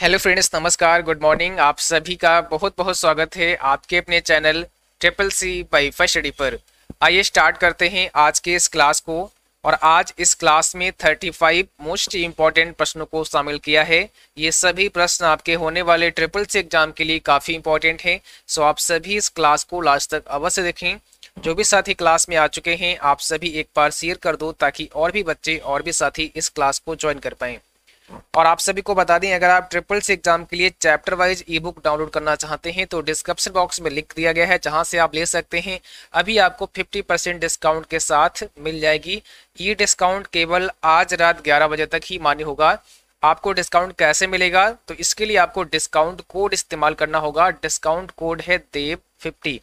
hello friends नमस्कार good morning आप सभी का बहुत बहुत स्वागत है आपके अपने चैनल ट्रिपल सी बाई फशडी पर आइए स्टार्ट करते हैं आज के इस क्लास को और आज इस क्लास में 35 मोस्ट इम्पॉर्टेंट प्रश्नों को शामिल किया है ये सभी प्रश्न आपके होने वाले ट्रिपल सी एग्जाम के लिए काफ़ी इंपॉर्टेंट हैं सो आप सभी इस क्लास को लास्ट तक अवश्य देखें जो भी साथी क्लास में आ चुके हैं आप सभी एक बार शेयर कर दो ताकि और भी बच्चे और भी साथी इस क्लास को ज्वाइन कर पाएँ और आप सभी को बता दें अगर आप ट्रिपल सी एग्जाम के लिए chapter wise e book download करना चाहते हैं तो डिस्क्रिप्शन बॉक्स में लिख दिया गया है जहां से आप ले सकते हैं अभी आपको 50 परसेंट डिस्काउंट के साथ मिल जाएगी ये डिस्काउंट केवल आज रात 11 बजे तक ही मान्य होगा आपको डिस्काउंट कैसे मिलेगा तो इसके लिए आपको डिस्काउंट कोड इस्तेमाल करना होगा डिस्काउंट कोड है देव फिफ्टी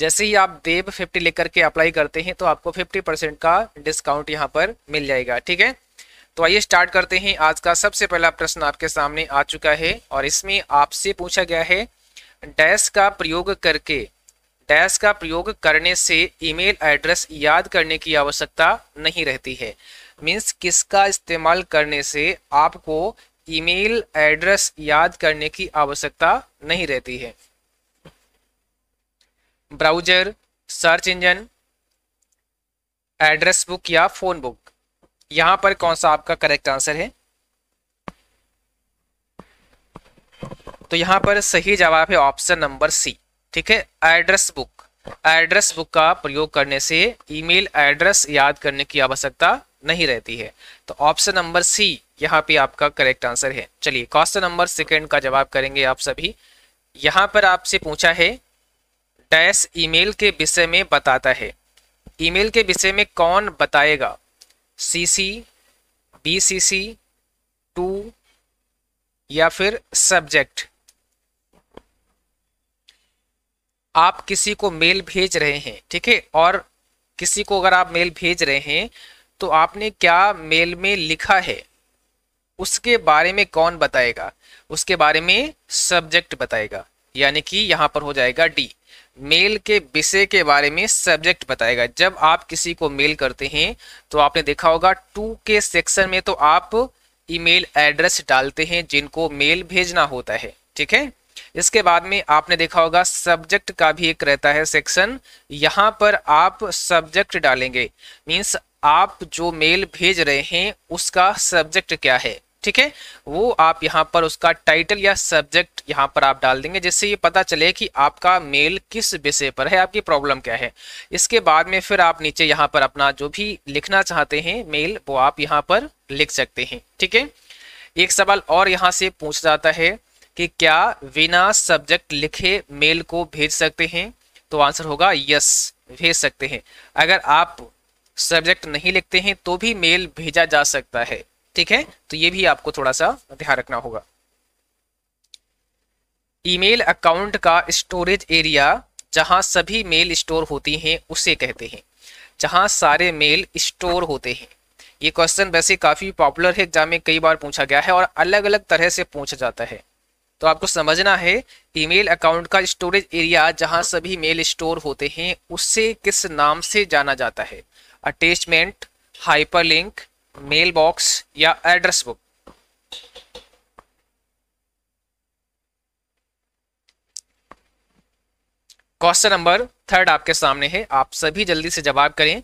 जैसे ही आप देव फिफ्टी लेकर के अप्लाई करते हैं तो आपको फिफ्टी परसेंट का डिस्काउंट यहाँ पर मिल जाएगा ठीक है तो आइए स्टार्ट करते हैं आज का सबसे पहला प्रश्न आपके सामने आ चुका है और इसमें आपसे पूछा गया है डैश का प्रयोग करके डैश का प्रयोग करने से ईमेल एड्रेस याद करने की आवश्यकता नहीं रहती है मीन्स किसका इस्तेमाल करने से आपको ईमेल एड्रेस याद करने की आवश्यकता नहीं रहती है browser search engine address book या फोन बुक यहां पर कौन सा आपका करेक्ट आंसर है तो यहां पर सही जवाब है ऑप्शन नंबर सी ठीक है एड्रेस बुक एड्रेस बुक का प्रयोग करने से ईमेल एड्रेस याद करने की आवश्यकता नहीं रहती है तो ऑप्शन नंबर सी यहाँ पे आपका करेक्ट आंसर है चलिए क्वेश्चन नंबर सेकंड का जवाब करेंगे आप सभी यहां पर आपसे पूछा है डैश ईमेल के विषय में बताता है ईमेल के विषय में कौन बताएगा सी C B C C to या फिर सब्जेक्ट आप किसी को मेल भेज रहे हैं ठीक है और किसी को अगर आप मेल भेज रहे हैं तो आपने क्या मेल में लिखा है उसके बारे में कौन बताएगा उसके बारे में सब्जेक्ट बताएगा यानी कि यहां पर हो जाएगा डी मेल के विषय के बारे में सब्जेक्ट बताएगा जब आप किसी को मेल करते हैं तो आपने देखा होगा टू के सेक्शन में तो आप ईमेल एड्रेस डालते हैं जिनको मेल भेजना होता है ठीक है इसके बाद में आपने देखा होगा सब्जेक्ट का भी एक रहता है सेक्शन यहाँ पर आप सब्जेक्ट डालेंगे मीन्स आप जो मेल भेज रहे हैं उसका सब्जेक्ट क्या है ठीक है वो आप यहाँ पर उसका टाइटल या सब्जेक्ट यहाँ पर आप डाल देंगे जिससे ये पता चले कि आपका मेल किस विषय पर है आपकी प्रॉब्लम क्या है इसके बाद में फिर आप नीचे यहाँ पर अपना जो भी लिखना चाहते हैं मेल वो आप यहाँ पर लिख सकते हैं ठीक है एक सवाल और यहाँ से पूछ जाता है कि क्या बिना सब्जेक्ट लिखे मेल को भेज सकते हैं तो आंसर होगा यस भेज सकते हैं अगर आप सब्जेक्ट नहीं लिखते हैं तो भी मेल भेजा जा सकता है ठीक है तो ये भी आपको थोड़ा सा ध्यान रखना होगा ईमेल अकाउंट का स्टोरेज एरिया जहां सभी मेल स्टोर होती हैं उसे कहते हैं जहां सारे मेल स्टोर होते हैं ये क्वेश्चन वैसे काफ़ी पॉपुलर है एग्जाम में कई बार पूछा गया है और अलग अलग तरह से पूछा जाता है तो आपको समझना है ईमेल अकाउंट का स्टोरेज एरिया जहां सभी मेल स्टोर होते हैं उसे किस नाम से जाना जाता है अटैचमेंट हाइपरलिंक मेल बॉक्स या address book question number third आपके सामने है आप सभी जल्दी से जवाब करें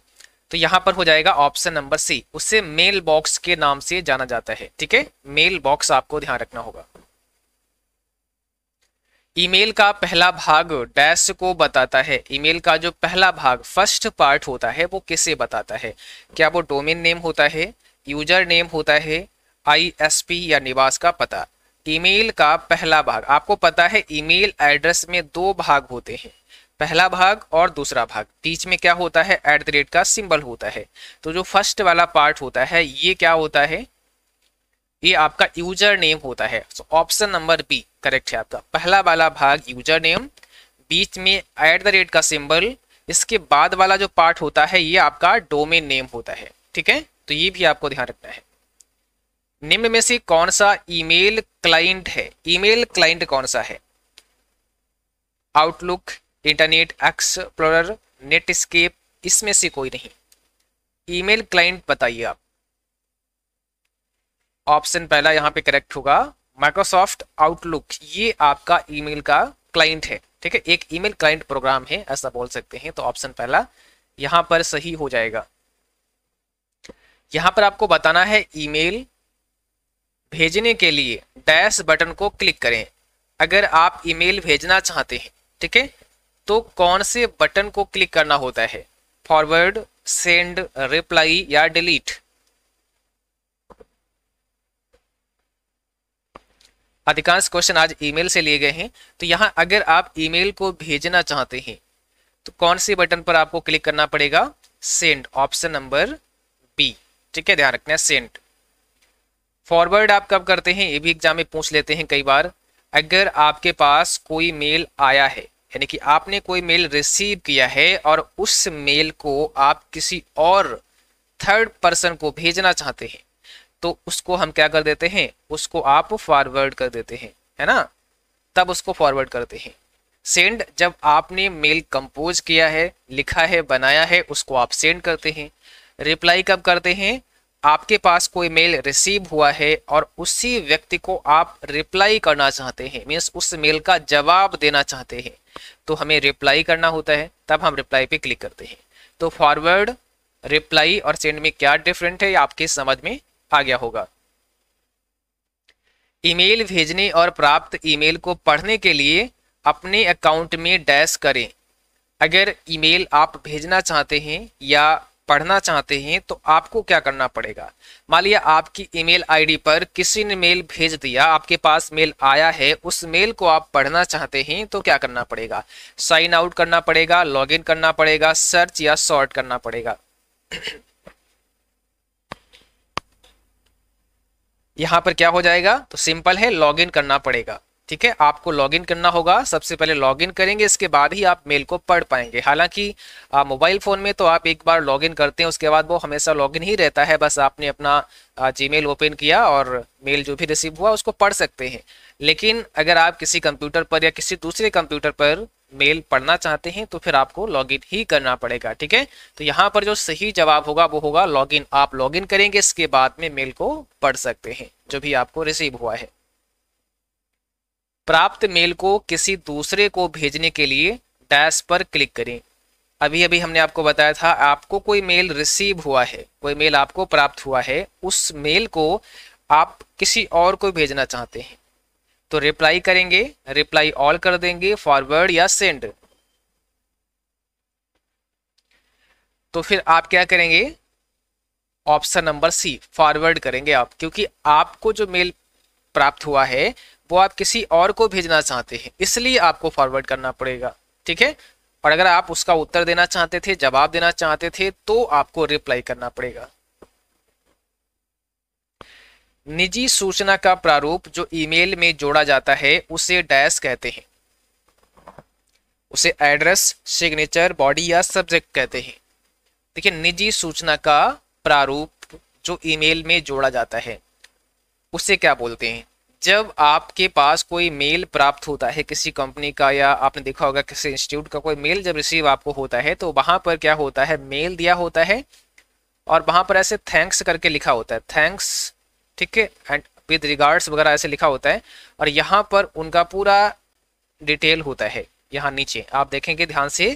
तो यहां पर हो जाएगा ऑप्शन नंबर सी उसे मेल बॉक्स के नाम से जाना जाता है ठीक है मेल बॉक्स आपको ध्यान रखना होगा ईमेल का पहला भाग डैश को बताता है ईमेल का जो पहला भाग फर्स्ट पार्ट होता है वो किसे बताता है क्या वो डोमेन नेम होता है यूजर नेम होता है आईएसपी या निवास का पता ईमेल का पहला भाग आपको पता है ईमेल एड्रेस में दो भाग होते हैं पहला भाग और दूसरा भाग बीच में क्या होता है एट द रेट का सिंबल होता है तो जो फर्स्ट वाला पार्ट होता है ये क्या होता है ये आपका यूजर नेम होता है ऑप्शन नंबर बी करेक्ट है आपका पहला वाला भाग यूजर नेम बीच में एट द रेट का सिंबल इसके बाद वाला जो पार्ट होता है ये आपका डोमेन नेम होता है ठीक है तो ये भी आपको ध्यान रखना है निम्न में से कौन सा ईमेल क्लाइंट है ईमेल क्लाइंट कौन सा है आउटलुक इंटरनेट एक्सप्लोरर नेटस्केप इसमें से कोई नहीं ईमेल क्लाइंट बताइए आप ऑप्शन पहला यहाँ पे करेक्ट होगा माइक्रोसॉफ्ट आउटलुक ये आपका ईमेल का क्लाइंट है ठीक है एक ईमेल क्लाइंट प्रोग्राम है ऐसा बोल सकते हैं तो ऑप्शन पहला यहाँ पर सही हो जाएगा यहाँ पर आपको बताना है ईमेल भेजने के लिए डैश बटन को क्लिक करें अगर आप ईमेल भेजना चाहते हैं ठीक है तो कौन से बटन को क्लिक करना होता है फॉरवर्ड सेंड रिप्लाई या डिलीट अधिकांश क्वेश्चन आज ईमेल से लिए गए हैं तो यहाँ अगर आप ईमेल को भेजना चाहते हैं तो कौन से बटन पर आपको क्लिक करना पड़ेगा सेंड ऑप्शन नंबर बी ठीक है ध्यान रखना है सेंड फॉरवर्ड आप कब करते हैं ये भी एग्जाम में पूछ लेते हैं कई बार अगर आपके पास कोई मेल आया है यानी कि आपने कोई मेल रिसीव किया है और उस मेल को आप किसी और थर्ड पर्सन को भेजना चाहते हैं तो उसको हम क्या कर देते हैं उसको आप फॉरवर्ड कर देते हैं है ना तब उसको फॉरवर्ड करते हैं सेंड जब आपने मेल कंपोज किया है लिखा है बनाया है उसको आप सेंड करते हैं रिप्लाई कब करते हैं आपके पास कोई मेल रिसीव हुआ है और उसी व्यक्ति को आप रिप्लाई करना चाहते हैं मीन्स उस मेल का जवाब देना चाहते हैं तो हमें रिप्लाई करना होता है तब हम रिप्लाई पे क्लिक करते हैं तो फॉरवर्ड रिप्लाई और सेंड में क्या डिफरेंट है आपके समझ में आ गया होगा ईमेल भेजने और प्राप्त ईमेल को पढ़ने के लिए अपने अकाउंट में डैश करें अगर ईमेल आप भेजना चाहते हैं या पढ़ना चाहते हैं तो आपको क्या करना पड़ेगा मान लिया आपकी ईमेल आईडी पर किसी ने मेल भेज दिया आपके पास मेल आया है उस मेल को आप पढ़ना चाहते हैं तो क्या करना पड़ेगा साइन आउट करना पड़ेगा लॉगिन करना पड़ेगा सर्च या शॉर्ट करना पड़ेगा यहाँ पर क्या हो जाएगा तो सिंपल है लॉगिन करना पड़ेगा ठीक है आपको लॉगिन करना होगा सबसे पहले लॉगिन करेंगे इसके बाद ही आप मेल को पढ़ पाएंगे हालांकि मोबाइल फ़ोन में तो आप एक बार लॉगिन करते हैं उसके बाद वो हमेशा लॉगिन ही रहता है बस आपने अपना जीमेल ओपन किया और मेल जो भी रिसीव हुआ उसको पढ़ सकते हैं लेकिन अगर आप किसी कंप्यूटर पर या किसी दूसरे कंप्यूटर पर मेल पढ़ना चाहते हैं तो फिर आपको लॉगिन ही करना पड़ेगा ठीक है तो यहाँ पर जो सही जवाब होगा वो होगा लॉगिन आप लॉगिन करेंगे इसके बाद में मेल को पढ़ सकते हैं जो भी आपको रिसीव हुआ है प्राप्त मेल को किसी दूसरे को भेजने के लिए डैश पर क्लिक करें अभी अभी हमने आपको बताया था आपको कोई मेल रिसीव हुआ है कोई मेल आपको प्राप्त हुआ है उस मेल को आप किसी और को भेजना चाहते हैं तो रिप्लाई करेंगे रिप्लाई ऑल कर देंगे फॉरवर्ड या सेंड तो फिर आप क्या करेंगे ऑप्शन नंबर सी फॉरवर्ड करेंगे आप क्योंकि आपको जो मेल प्राप्त हुआ है वो आप किसी और को भेजना चाहते हैं इसलिए आपको फॉरवर्ड करना पड़ेगा ठीक है और अगर आप उसका उत्तर देना चाहते थे जवाब देना चाहते थे तो आपको रिप्लाई करना पड़ेगा निजी सूचना का प्रारूप जो ईमेल में जोड़ा जाता है उसे डैश कहते हैं उसे एड्रेस सिग्नेचर बॉडी या सब्जेक्ट कहते हैं देखिए निजी सूचना का प्रारूप जो ईमेल में जोड़ा जाता है उसे क्या बोलते हैं जब आपके पास कोई मेल प्राप्त होता है किसी कंपनी का या आपने देखा होगा किसी इंस्टीट्यूट का कोई मेल जब रिसीव आपको होता है तो वहां पर क्या होता है मेल दिया होता है और वहां पर ऐसे थैंक्स करके लिखा होता है थैंक्स ठीक है एंड विद रिगार्ड्स वगैरह ऐसे लिखा होता है और यहाँ पर उनका पूरा डिटेल होता है यहाँ नीचे आप देखेंगे ध्यान से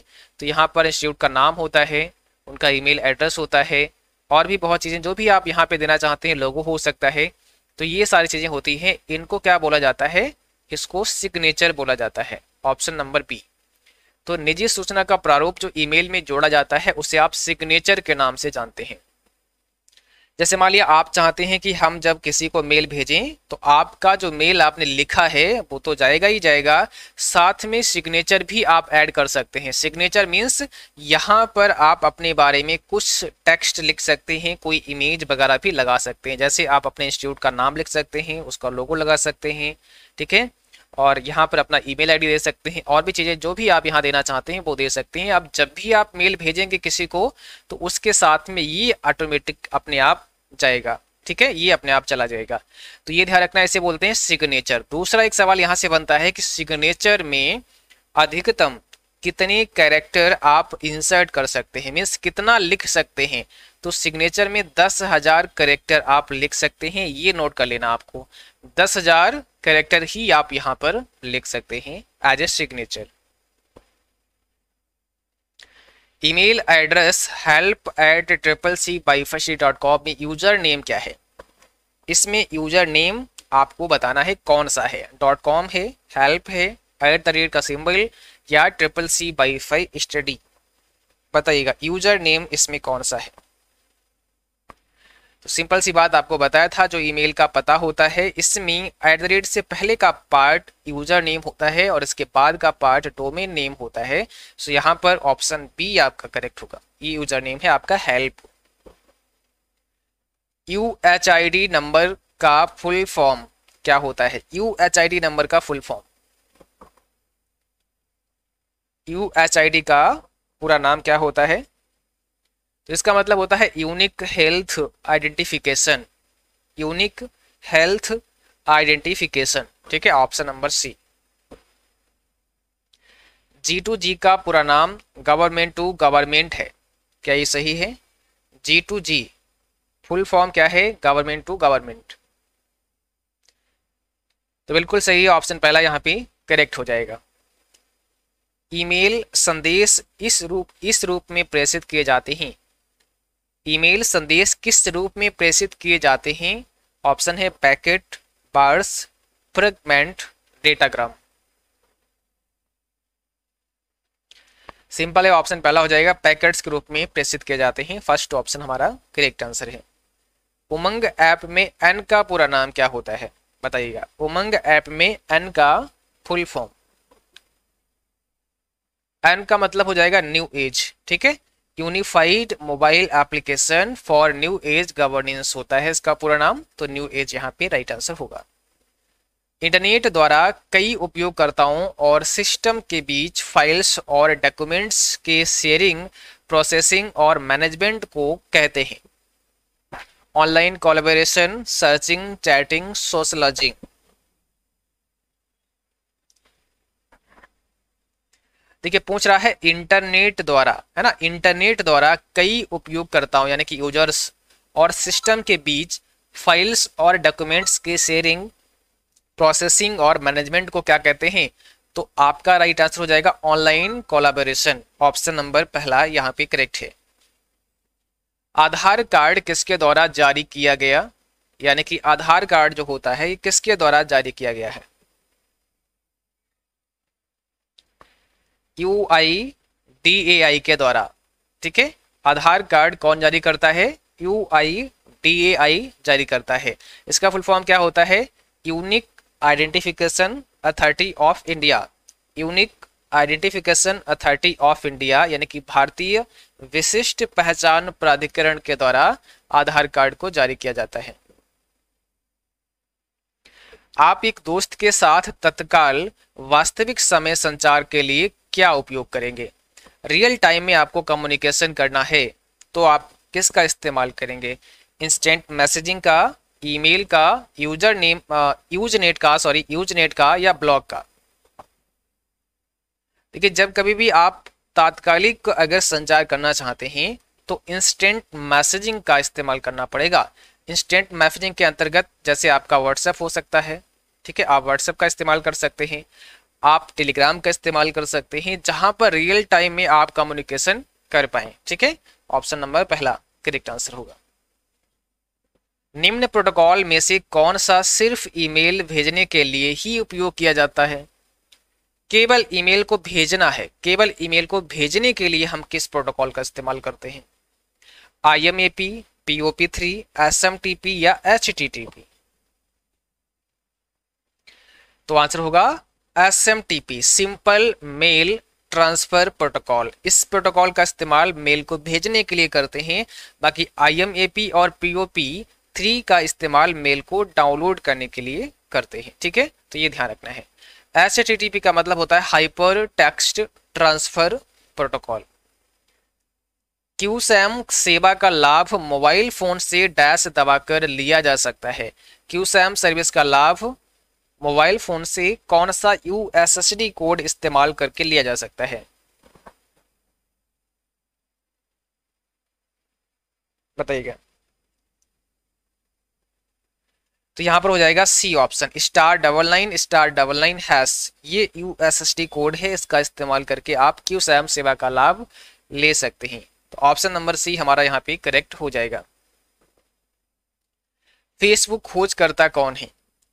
तो यहाँ पर इंस्टीट्यूट का नाम होता है उनका ईमेल एड्रेस होता है और भी बहुत चीज़ें जो भी आप यहाँ पे देना चाहते हैं लोगो हो सकता है तो ये सारी चीज़ें होती हैं इनको क्या बोला जाता है इसको सिग्नेचर बोला जाता है ऑप्शन नंबर बी तो निजी सूचना का प्रारूप जो ईमेल में जोड़ा जाता है उसे आप सिग्नेचर के नाम से जानते हैं जैसे मान लिया आप चाहते हैं कि हम जब किसी को मेल भेजें तो आपका जो मेल आपने लिखा है वो तो जाएगा ही जाएगा साथ में सिग्नेचर भी आप ऐड कर सकते हैं सिग्नेचर मीन्स यहाँ पर आप अपने बारे में कुछ टेक्स्ट लिख सकते हैं कोई इमेज वगैरह भी लगा सकते हैं जैसे आप अपने इंस्टीट्यूट का नाम लिख सकते हैं उसका लोगो लगा सकते हैं ठीक है और यहाँ पर अपना ईमेल आईडी दे सकते हैं और भी चीज़ें जो भी आप यहाँ देना चाहते हैं वो दे सकते हैं आप जब भी आप मेल भेजेंगे किसी को तो उसके साथ में ये ऑटोमेटिक अपने आप जाएगा ठीक है ये अपने आप चला जाएगा तो ये ध्यान रखना इसे बोलते हैं सिग्नेचर दूसरा एक सवाल यहाँ से बनता है कि सिग्नेचर में अधिकतम कितने कैरेक्टर आप इंसर्ट कर सकते हैं मीन्स कितना लिख सकते हैं तो सिग्नेचर में दस हजार करेक्टर आप लिख सकते हैं ये नोट कर लेना आपको दस हजार करेक्टर ही आप यहाँ पर लिख सकते हैं as a signature email address help at triple C बाईफशी डॉट कॉम में यूजर नेम क्या है इसमें यूजर नेम आपको बताना है कौन सा है डॉट कॉम है हेल्प है एट द रेट का सिंबल या ट्रिपल सी बाईफाई स्टडी बताइएगा यूजर नेम इसमें कौन सा है तो सिंपल सी बात आपको बताया था जो ईमेल का पता होता है इसमें एट द रेट से पहले का पार्ट यूजर नेम होता है और इसके बाद का पार्ट डोमेन नेम होता है सो so यहाँ पर ऑप्शन बी आपका करेक्ट होगा ये यूजर नेम है आपका help U H I D number का फुल फॉर्म क्या होता है U H I D number का full form U H I D का पूरा नाम क्या होता है इसका मतलब होता है unique health identification unique health identification ठीक है option number C G to G का पूरा नाम गवर्नमेंट टू गवर्नमेंट है क्या ये सही है G to G full form क्या है गवर्नमेंट टू गवर्नमेंट तो बिल्कुल सही ऑप्शन पहला यहाँ पे करेक्ट हो जाएगा ईमेल संदेश इस रूप इस रूप में प्रेषित किए जाते हैं ईमेल संदेश किस रूप में प्रेषित किए जाते हैं ऑप्शन है packet parse fragment datagram simple है ऑप्शन पहला हो जाएगा पैकेट्स के रूप में प्रेषित किए जाते हैं फर्स्ट ऑप्शन हमारा करेक्ट आंसर है उमंग ऐप में एन का पूरा नाम क्या होता है बताइएगा उमंग ऐप में एन का फुल फॉर्म एन का मतलब हो जाएगा न्यू एज ठीक है unified mobile application for new age governance होता है इसका पूरा नाम तो न्यू एज यहाँ पे राइट आंसर होगा इंटरनेट द्वारा कई उपयोगकर्ताओं और सिस्टम के बीच फाइल्स और डॉक्यूमेंट्स के शेयरिंग प्रोसेसिंग और मैनेजमेंट को कहते हैं online collaboration searching chatting socialising देखिए पूछ रहा है इंटरनेट द्वारा है ना इंटरनेट द्वारा कई उपयोगकर्ताओं यानी कि यूजर्स और सिस्टम के बीच फाइल्स और डॉक्यूमेंट्स के शेयरिंग प्रोसेसिंग और मैनेजमेंट को क्या कहते हैं तो आपका राइट आंसर हो जाएगा ऑनलाइन कोलाबोरेशन ऑप्शन नंबर पहला यहाँ पे करेक्ट है आधार कार्ड किसके द्वारा जारी किया गया यानी कि आधार कार्ड जो होता है ये किसके द्वारा जारी किया गया है यू आई डी ए आई के द्वारा ठीक है आधार कार्ड कौन जारी करता है यू आई डी ए आई जारी करता है इसका फुल फॉर्म क्या होता है unique identification authority of India unique identification authority of India यानी कि भारतीय विशिष्ट पहचान प्राधिकरण के द्वारा आधार कार्ड को जारी किया जाता है आप एक दोस्त के साथ तत्काल वास्तविक समय संचार के लिए क्या उपयोग करेंगे रियल टाइम में आपको कम्युनिकेशन करना है तो आप किसका इस्तेमाल करेंगे इंस्टेंट मैसेजिंग का ईमेल का यूजर नेम यूज नेट का सॉरी यूज नेट का या ब्लॉग का देखिए जब कभी भी आप तात्कालिक अगर संचार करना चाहते हैं तो इंस्टेंट मैसेजिंग का इस्तेमाल करना पड़ेगा इंस्टेंट मैसेजिंग के अंतर्गत जैसे आपका व्हाट्सएप हो सकता है ठीक है आप व्हाट्सएप का इस्तेमाल कर सकते हैं आप टेलीग्राम का इस्तेमाल कर सकते हैं जहां पर रियल टाइम में आप कम्युनिकेशन कर पाए ठीक है ऑप्शन नंबर पहला करेक्ट आंसर होगा निम्न प्रोटोकॉल में से कौन सा सिर्फ ईमेल भेजने के लिए ही उपयोग किया जाता है केवल ईमेल को भेजना है केवल ईमेल को भेजने के लिए हम किस प्रोटोकॉल का इस्तेमाल करते हैं I M A P POP three S M T P या एच टी टी पी तो आंसर होगा S M T P simple mail transfer protocol इस प्रोटोकॉल का इस्तेमाल मेल को भेजने के लिए करते हैं बाकी आई एम ए पी और पी ओ पी थ्री का इस्तेमाल मेल को डाउनलोड करने के लिए करते हैं ठीक है तो ये ध्यान रखना है एस टी टी पी का मतलब होता है हाइपर टेक्स्ट ट्रांसफ़र प्रोटोकॉल क्यूसैम सेवा का लाभ मोबाइल फ़ोन से डैश दबाकर लिया जा सकता है क्यूसैम सर्विस का लाभ मोबाइल फ़ोन से कौन सा यू कोड इस्तेमाल करके लिया जा सकता है बताइएगा तो यहां पर हो जाएगा C option star double nine star double nine hash ये यू कोड है इसका इस्तेमाल करके आप क्यू सैम सेवा का लाभ ले सकते हैं तो ऑप्शन नंबर सी हमारा यहाँ पे करेक्ट हो जाएगा फेसबुक खोजकर्ता कौन है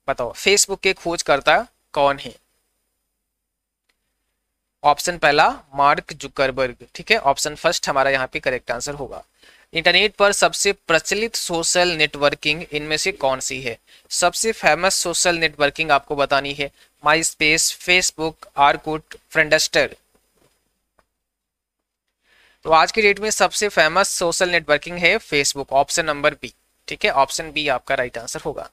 बताओ फेसबुक के खोजकर्ता कौन है ऑप्शन पहला मार्क जुकरबर्ग ठीक है ऑप्शन फर्स्ट हमारा यहाँ पे करेक्ट आंसर होगा इंटरनेट पर सबसे प्रचलित सोशल नेटवर्किंग इनमें से कौन सी है सबसे फेमस सोशल नेटवर्किंग आपको बतानी है MySpace Facebook Orkut Friendster तो आज की डेट में सबसे फेमस सोशल नेटवर्किंग है फेसबुक ऑप्शन नंबर बी ठीक है ऑप्शन बी आपका राइट आंसर होगा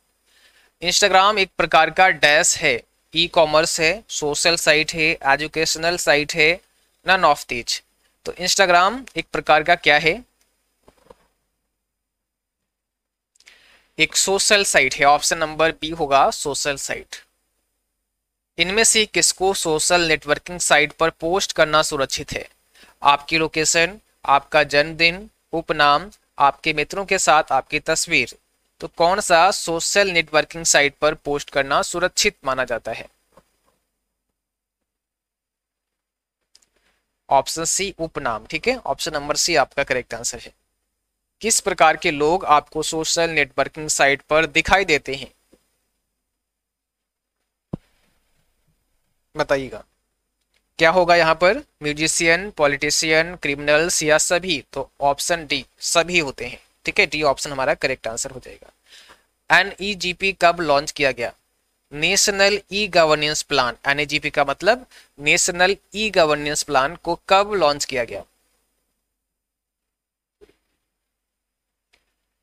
इंस्टाग्राम एक प्रकार का डैश है ई कॉमर्स है सोशल साइट है एजुकेशनल साइट है नन ऑफ दीज तो इंस्टाग्राम एक प्रकार का क्या है एक सोशल साइट है ऑप्शन नंबर बी होगा सोशल साइट इनमें से किसको सोशल नेटवर्किंग साइट पर पोस्ट करना सुरक्षित है आपकी लोकेशन आपका जन्मदिन उपनाम आपके मित्रों के साथ आपकी तस्वीर तो कौन सा सोशल नेटवर्किंग साइट पर पोस्ट करना सुरक्षित माना जाता है ऑप्शन सी उपनाम ठीक है ऑप्शन नंबर सी आपका करेक्ट आंसर है किस प्रकार के लोग आपको सोशल नेटवर्किंग साइट पर दिखाई देते हैं बताइएगा क्या होगा यहां पर म्यूजिशियन पॉलिटिशियन क्रिमिनल्स या सभी तो ऑप्शन डी सभी होते हैं ठीक है डी ऑप्शन हमारा करेक्ट आंसर हो जाएगा एन ई जी पी कब लॉन्च किया गया national e governance plan N का मतलब नेशनल ई गवर्नेंस प्लान को कब लॉन्च किया गया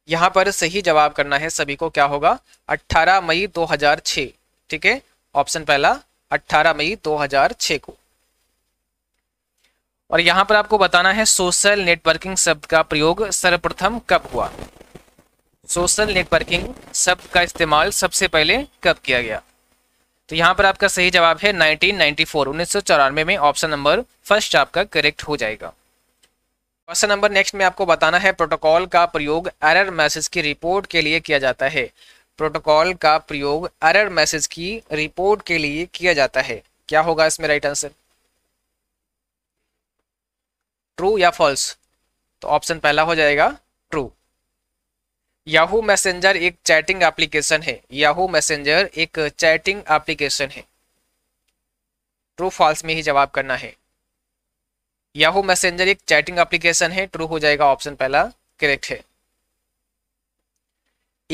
यहां पर सही जवाब करना है सभी को क्या होगा 18 मई 2006 ठीक है ऑप्शन पहला 18 मई 2006 को और यहां पर आपको बताना है सोशल नेटवर्किंग शब्द का प्रयोग सर्वप्रथम कब हुआ सोशल नेटवर्किंग शब्द का इस्तेमाल सबसे पहले कब किया गया तो यहां पर आपका सही जवाब है 1994 1994 में ऑप्शन नंबर फर्स्ट आपका करेक्ट हो जाएगा क्वेश्चन नंबर नेक्स्ट में आपको बताना है प्रोटोकॉल का प्रयोग एरर मैसेज की रिपोर्ट के लिए किया जाता है प्रोटोकॉल का प्रयोग एरर मैसेज की रिपोर्ट के लिए किया जाता है क्या होगा इसमें राइट आंसर ट्रू या फॉल्स तो ऑप्शन पहला हो जाएगा ट्रू याहू मैसेंजर एक चैटिंग एप्लीकेशन है याहू मैसेंजर एक चैटिंग एप्लीकेशन है ट्रू फॉल्स में ही जवाब करना है याहू मैसेंजर एक चैटिंग एप्लीकेशन है ट्रू हो जाएगा ऑप्शन पहला करेक्ट है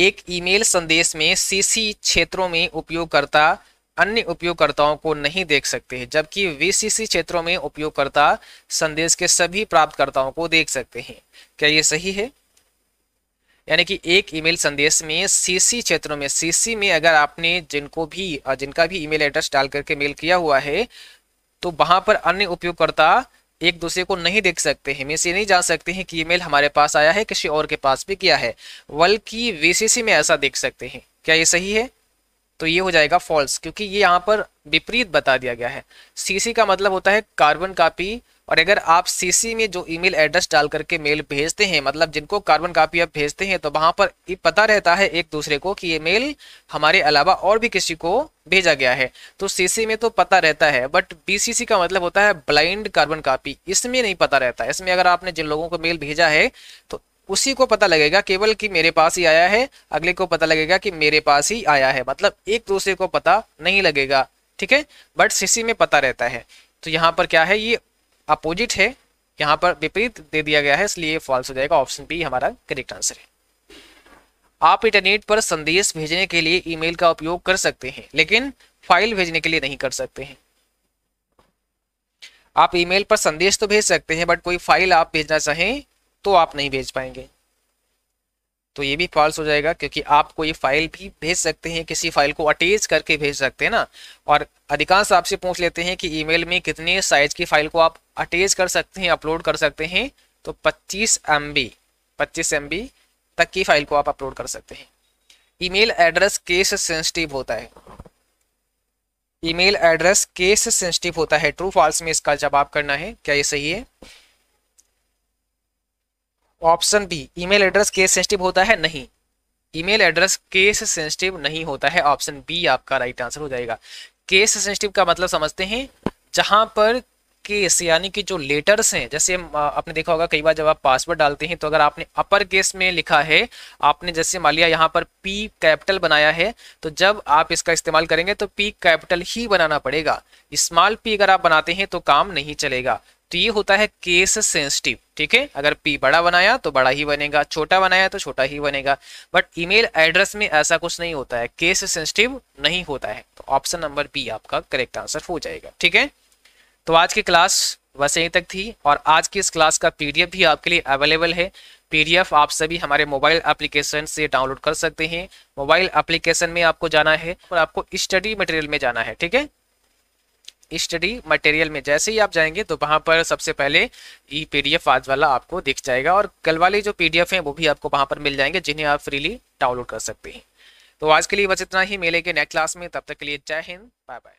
एक ईमेल संदेश में सीसी क्षेत्रों में उपयोगकर्ता अन्य उपयोगकर्ताओं को नहीं देख सकते हैं जबकि वीसीसी क्षेत्रों में उपयोगकर्ता संदेश के सभी प्राप्तकर्ताओं को देख सकते हैं क्या ये सही है यानी कि एक ईमेल संदेश में सीसी क्षेत्रों में सीसी में अगर आपने जिनको भी जिनका भी ईमेल एड्रेस डाल करके मेल किया हुआ है तो वहां पर अन्य उपयोगकर्ता एक दूसरे को नहीं देख सकते हैं मैं ये नहीं जान सकते हैं कि ईमेल हमारे पास आया है किसी और के पास भी किया है बल्कि वीसीसी में ऐसा देख सकते हैं क्या ये सही है तो ये हो जाएगा फॉल्स क्योंकि ये यहाँ पर विपरीत बता दिया गया है सीसी का मतलब होता है कार्बन कापी और अगर आप सीसी में जो ईमेल एड्रेस डाल करके मेल भेजते हैं मतलब जिनको कार्बन कापी आप भेजते हैं तो वहां पर पता रहता है एक दूसरे को कि ये मेल हमारे अलावा और भी किसी को भेजा गया है तो सीसी में तो पता रहता है बट बीसीसी का मतलब होता है ब्लाइंड कार्बन कापी इसमें नहीं पता रहता इसमें अगर आपने जिन लोगों को मेल भेजा है तो उसी को पता लगेगा केवल कि मेरे पास ही आया है अगले को पता लगेगा कि मेरे पास ही आया है मतलब एक दूसरे को पता नहीं लगेगा ठीक है बट सीसी में पता रहता है तो यहाँ पर क्या है ये अपोजिट है यहाँ पर विपरीत दे दिया गया है इसलिए फॉल्स हो जाएगा ऑप्शन बी हमारा करेक्ट आंसर है आप इंटरनेट पर संदेश भेजने के लिए ईमेल का उपयोग कर सकते हैं लेकिन फाइल भेजने के लिए नहीं कर सकते हैं आप ईमेल पर संदेश तो भेज सकते हैं बट कोई फाइल आप भेजना चाहें तो आप नहीं भेज पाएंगे तो ये भी फॉल्स हो जाएगा क्योंकि आप कोई फाइल भी भेज सकते हैं किसी फाइल को अटैच करके भेज सकते हैं ना और अधिकांश आपसे पूछ लेते हैं कि ईमेल में कितने साइज की फाइल को आप अटैच कर सकते हैं अपलोड कर सकते हैं तो 25 एम बी पच्चीस एम बी तक की फाइल को आप अपलोड कर सकते हैं ईमेल एड्रेस केस सेंसिटिव होता है ईमेल एड्रेस केस सेंसिटिव होता है ट्रू फॉल्स में इसका जवाब करना है क्या ये सही है option B email address case sensitive होता है नहीं ईमेल एड्रेस केस सेंसिटिव नहीं होता है ऑप्शन बी आपका राइट आंसर हो जाएगा केस सेंसिटिव का मतलब समझते हैं जहां पर केस यानी कि जो लेटर्स हैं जैसे आपने देखा होगा कई बार जब आप पासवर्ड डालते हैं तो अगर आपने अपर केस में लिखा है आपने जैसे मान लिया यहाँ पर पी कैपिटल बनाया है तो जब आप इसका इस्तेमाल करेंगे तो पी कैपिटल ही बनाना पड़ेगा स्मॉल पी अगर आप बनाते हैं तो काम नहीं चलेगा तो ये होता है केस सेंसिटिव ठीक है अगर पी बड़ा बनाया तो बड़ा ही बनेगा छोटा बनाया तो छोटा ही बनेगा बट ईमेल एड्रेस में ऐसा कुछ नहीं होता है केस सेंसिटिव नहीं होता है तो ऑप्शन नंबर बी आपका करेक्ट आंसर हो जाएगा ठीक है तो आज की क्लास बस यहीं तक थी और आज की इस क्लास का पीडीएफ भी आपके लिए अवेलेबल है पीडीएफ आप सभी हमारे मोबाइल एप्लीकेशन से डाउनलोड कर सकते हैं मोबाइल एप्लीकेशन में आपको जाना है और आपको स्टडी मटेरियल में जाना है ठीक है स्टडी मटेरियल में जैसे ही आप जाएंगे तो वहाँ पर सबसे पहले ई पी आज वाला आपको दिख जाएगा और कल वाले जो पी हैं वो भी आपको वहाँ पर मिल जाएंगे जिन्हें आप फ्रीली डाउनलोड कर सकते हैं तो आज के लिए बस इतना ही मिलेंगे नेक्स्ट क्लास में तब तक के लिए जय हिंद बाय बाय